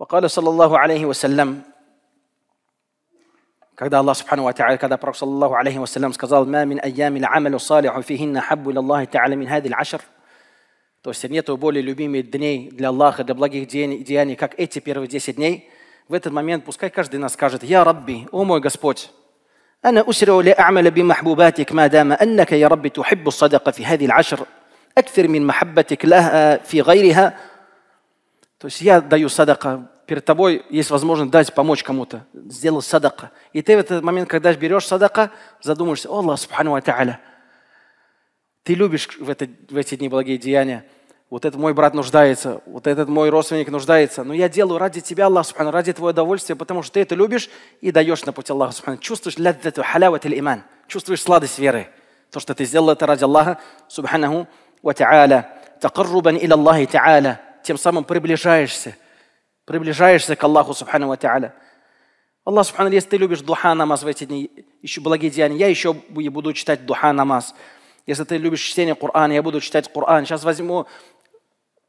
وقال sallallahu alaihi wasallam Когда Аллах Субхану Ва Та'аля, когда Пророк, саллаху алейхи вассалям, сказал «Ма мин айями амалю салиху фихинна хаббу лаллахи та'аля мин хадил ашр» То есть нету более любимых дней для Аллаха, для благих деяний, как эти первые 10 дней. В этот момент пускай каждый нас скажет «Я Рабби, о мой Господь, أنا أسرع لأعمل بمحبوباتك ما دام أنك يا رب تحب الصدقة في هذه العشر أكثر من محبتك لها في غيرها То есть я даю садака, перед тобой есть возможность дать, помочь кому-то. сделать садака. И ты в этот момент, когда берешь садака, задумаешься, о Аллах, субхану та'аля, ты любишь в, это, в эти дни благие деяния. Вот этот мой брат нуждается, вот этот мой родственник нуждается. Но я делаю ради тебя, Аллах, субхану, ради твоего удовольствия, потому что ты это любишь и даешь на пути Аллаха, субхану. Чувствуешь для этого халяват или иман. Чувствуешь сладость веры. То, что ты сделал это ради Аллаха, субханаху ва та'аля. Такаррубан иля Аллахи та'аля тем самым приближаешься, приближаешься к Аллаху Субхану Ва Та'аля. Аллах Субхану, если ты любишь духа намаз в эти дни, еще благие деяния, я еще буду читать духа намаз. Если ты любишь чтение Корана, я буду читать Коран. Сейчас возьму,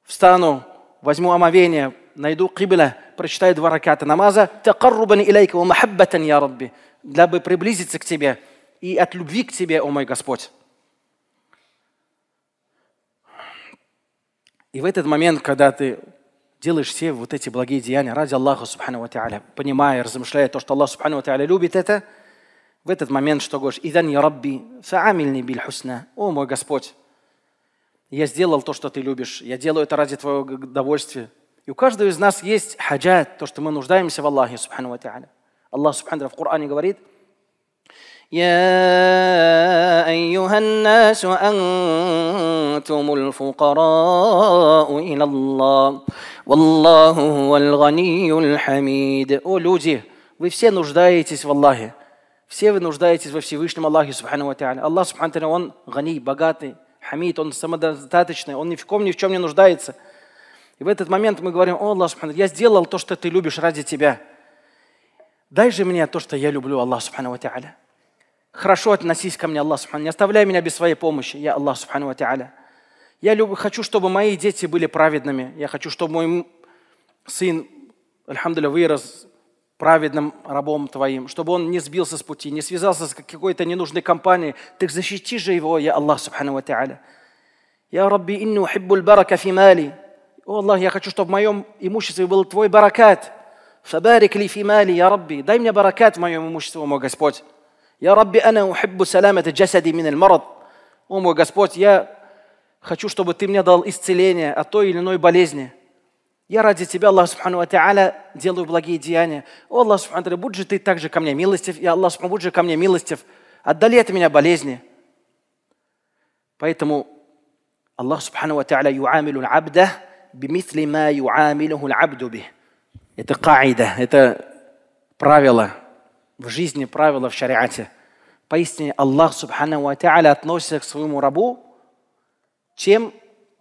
встану, возьму омовение, найду кибля, прочитаю два раката намаза. Такаррубан илейка ва я Рабби. Дабы приблизиться к тебе и от любви к тебе, о мой Господь. И в этот момент, когда ты делаешь все вот эти благие деяния ради Аллаха, субхану ва понимая, размышляя то, что Аллах, субхану ва любит это, в этот момент что говоришь? «Идан я Рабби, фаамильни биль хусна». «О мой Господь, я сделал то, что ты любишь. Я делаю это ради твоего удовольствия». И у каждого из нас есть хаджат, то, что мы нуждаемся в Аллахе, субхану ва Аллах, субхану в Коране говорит – يا أيها الناس أن أنتم الفقراء إلى الله والله هو الغني الحميد О люди, вы все нуждаетесь в Аллахе. Все вы нуждаетесь во Всевышнем Аллахе, Субхану Ва Аллах, Субхану Он гани, богатый, хамид, Он самодостаточный, Он ни в ком, ни в чем не нуждается. И в этот момент мы говорим, о Аллах, Субхану, я сделал то, что ты любишь ради тебя. Дай же мне то, что я люблю, Аллах, Субхану Ва Хорошо относись ко мне, Аллах, Субхану, не оставляй меня без своей помощи, я Аллах, Субхану Ва я люб... хочу, чтобы мои дети были праведными. Я хочу, чтобы мой сын, альхамдуля, вырос праведным рабом твоим, чтобы он не сбился с пути, не связался с какой-то ненужной компанией. Так защити же его, я Аллах, субхану ва та'аля. Я Рабби, инну хиббуль барака фи мали. О Аллах, я хочу, чтобы в моем имуществе был твой баракат. Фабарик ли фи мали, я Рабби. Дай мне баракат в моем имуществе, мой Господь. Я Рабби, ана ухиббу саламата джасади мин аль марад. О мой Господь, я Хочу, чтобы ты мне дал исцеление от той или иной болезни. Я ради тебя, Аллах Субхану Ва делаю благие деяния. О, Аллах Субхану Ва будь же ты также ко мне милостив, и Аллах Субхану будь же ко мне милостив. Отдали от меня болезни. Поэтому Аллах Субхану Ва Та'аля юамилу абда бимисли ма юамилуху абду би. Это каида, это правило в жизни, правило в шариате. Поистине Аллах Субхану Ва Та'аля относится к своему рабу чем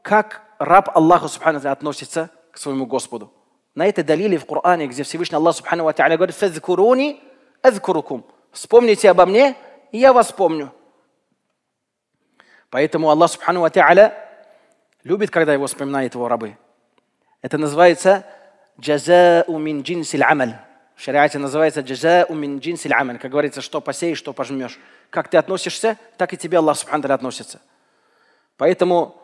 как раб Аллаха Субхану относится к своему Господу. На это далили в Коране, где Всевышний Аллах Субхану Ва говорит «Фазкуруни азкурукум» «Вспомните обо мне, и я вас помню». Поэтому Аллах Субхану Ва любит, когда его вспоминают его рабы. Это называется «джазау мин джинси амаль». В шариате называется «джазау мин джинси амаль». Как говорится, что посеешь, что пожмешь. Как ты относишься, так и тебе Аллах Субхану относится. Поэтому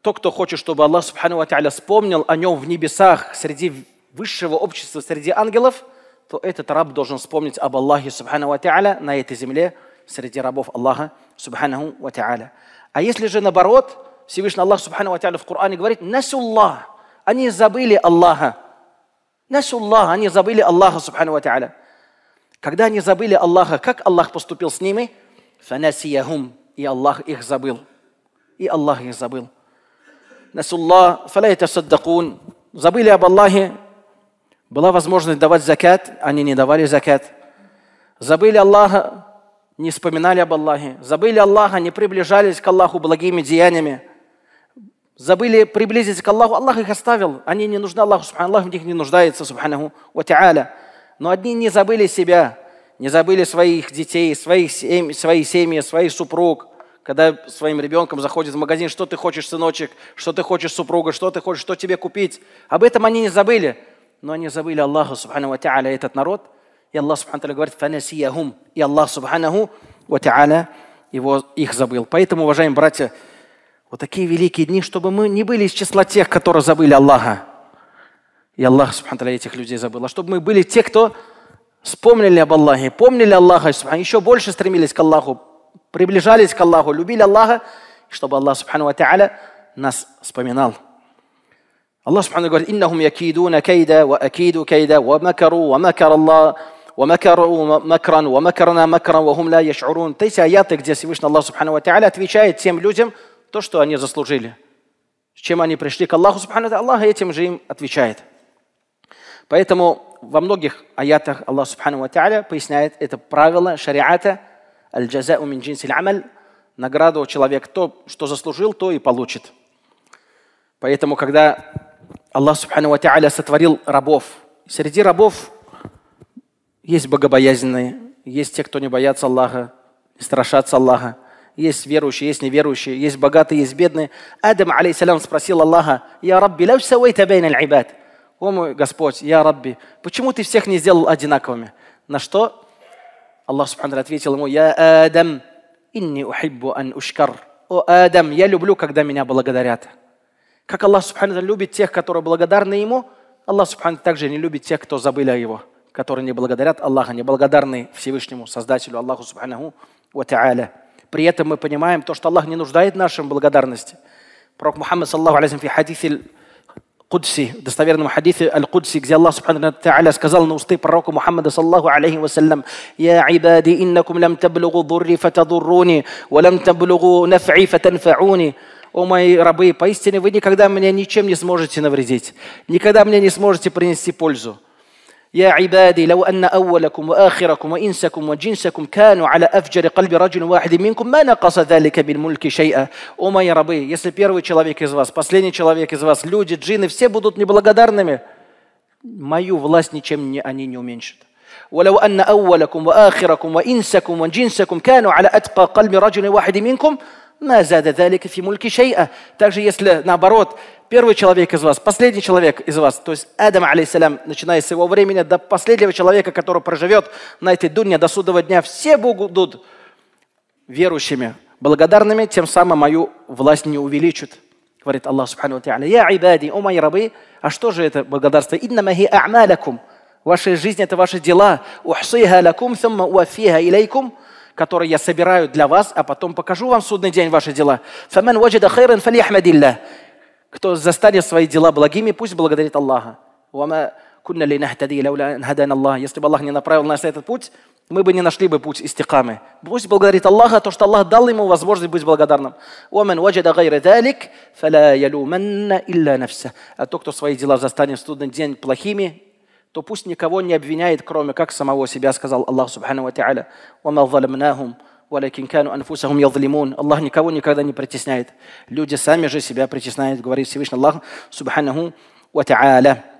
тот, кто хочет, чтобы Аллах Субхану Ата'аля вспомнил о нем в небесах среди высшего общества, среди ангелов, то этот раб должен вспомнить об Аллахе Субхану Ата'аля на этой земле среди рабов Аллаха Субхану Ата'аля. А если же наоборот, Всевышний Аллах Субхану Ата'аля в Коране говорит «Насуллах» Они забыли Аллаха. Насуллах, они забыли Аллаха Субхану Ата'аля. Когда они забыли Аллаха, как Аллах поступил с ними? Фанасияхум. И Аллах их забыл и Аллах их забыл. Насуллах, фалайта саддакун. Забыли об Аллахе, была возможность давать закят, они не давали закят. Забыли Аллаха, не вспоминали об Аллахе. Забыли Аллаха, не приближались к Аллаху благими деяниями. Забыли приблизиться к Аллаху, Аллах их оставил. Они не нужны Аллаху, Аллах в них не нуждается, субханаху ва Но одни не забыли себя, не забыли своих детей, своих семь, свои семьи, своих супруг – когда своим ребенком заходит в магазин, что ты хочешь, сыночек, что ты хочешь, супруга, что ты хочешь, что тебе купить. Об этом они не забыли. Но они забыли Аллаха, субхану ва та'аля, этот народ. И Аллах, субхану ва говорит, фанасияхум. И Аллах, субхану та'аля, его, их забыл. Поэтому, уважаемые братья, вот такие великие дни, чтобы мы не были из числа тех, которые забыли Аллаха. И Аллах, субхану этих людей забыл. А чтобы мы были те, кто вспомнили об Аллахе, помнили Аллаха, еще больше стремились к Аллаху, приближались к Аллаху, любили Аллаха, чтобы Аллах Субхану Ва нас вспоминал. Аллах Субхану говорит, «Иннахум якидуна кейда, ва акиду кейда, ва макару, ва макар Аллах, ва макару макран, ва макарна макран, ва хум ла яш'урун». То есть аяты, где Всевышний Аллах Субхану Ва Та'аля отвечает тем людям то, что они заслужили. С чем они пришли к Аллаху Субхану Ва Аллах этим же им отвечает. Поэтому во многих аятах Аллах Субхану Ва Та'аля поясняет это правило шариата – Аль-джаза умин джинсиль амаль. Награду человек то, что заслужил, то и получит. Поэтому, когда Аллах Субхану Ва Та'аля сотворил рабов, среди рабов есть богобоязненные, есть те, кто не боятся Аллаха, не страшатся Аллаха, есть верующие, есть неверующие, есть богатые, есть бедные. Адам, алейсалям, спросил Аллаха, «Я Рабби, ляв савайта бейн аль-ибад». «О мой Господь, я Рабби, почему ты всех не сделал одинаковыми?» На что Аллах Субхану ответил ему, «Я Адам, инни ухиббу ан ушкар». «О, Адам, я люблю, когда меня благодарят». Как Аллах Субхану любит тех, которые благодарны Ему, Аллах Субхану также не любит тех, кто забыли о Его, которые не благодарят Аллаха, не благодарны Всевышнему Создателю Аллаху Субхану ва Та'аля. При этом мы понимаем то, что Аллах не нуждает в нашем благодарности. Пророк Мухаммад, саллаху алейхи в хадисе Кудси, в достоверном хадисе Аль-Кудси, где Аллах Субхану Та'аля сказал на усты пророка Мухаммада саллаху алейхи вассалям «Я عبادي иннакум лам таблугу дурри фатадуррони, ва лам таблугу наф'и фатанфауни». «О мои рабы, поистине вы никогда меня ничем не сможете навредить, никогда мне не сможете принести пользу». يا عبادي لو أن أولكم وآخركم وإنسكم وجنسكم كانوا على أفجر قلب رجل واحد منكم ما نقص ذلك من ملك شيئا О мои ربي если первый человек из вас, последний человек из вас, люди, джинны, все будут неблагодарными, мою власть ничем не, они не уменьшат. ولو أن أولكم وآخركم وإنسكم وجنسكم كانوا على أتقى قلب رجل واحد منكم في мульки Также если наоборот, первый человек из вас, последний человек из вас, то есть Адам, алейсалям, начиная с его времени до последнего человека, который проживет на этой дурне до судного дня, все будут верующими, благодарными, тем самым мою власть не увеличат. Говорит Аллах Субхану Тааля, «Я ибади, о мои рабы, а что же это благодарство? Инна махи а'малакум, ваша жизнь – это ваши дела, ухсиха лакум, сумма уафиха илейкум, который я собираю для вас, а потом покажу вам судный день ваши дела. Кто застанет свои дела благими, пусть благодарит Аллаха. Если бы Аллах не направил нас на этот путь, мы бы не нашли бы путь истикамы. Пусть благодарит Аллаха, то, что Аллах дал ему возможность быть благодарным. А тот, кто свои дела застанет в судный день плохими, то пусть никого не обвиняет, кроме как самого себя, сказал Аллах Субхану Ва «Вама заламнахум, валякин кану анфусахум язлимун». Аллах никого никогда не притесняет. Люди сами же себя притесняют, говорит Всевышний Аллах Субхану Ва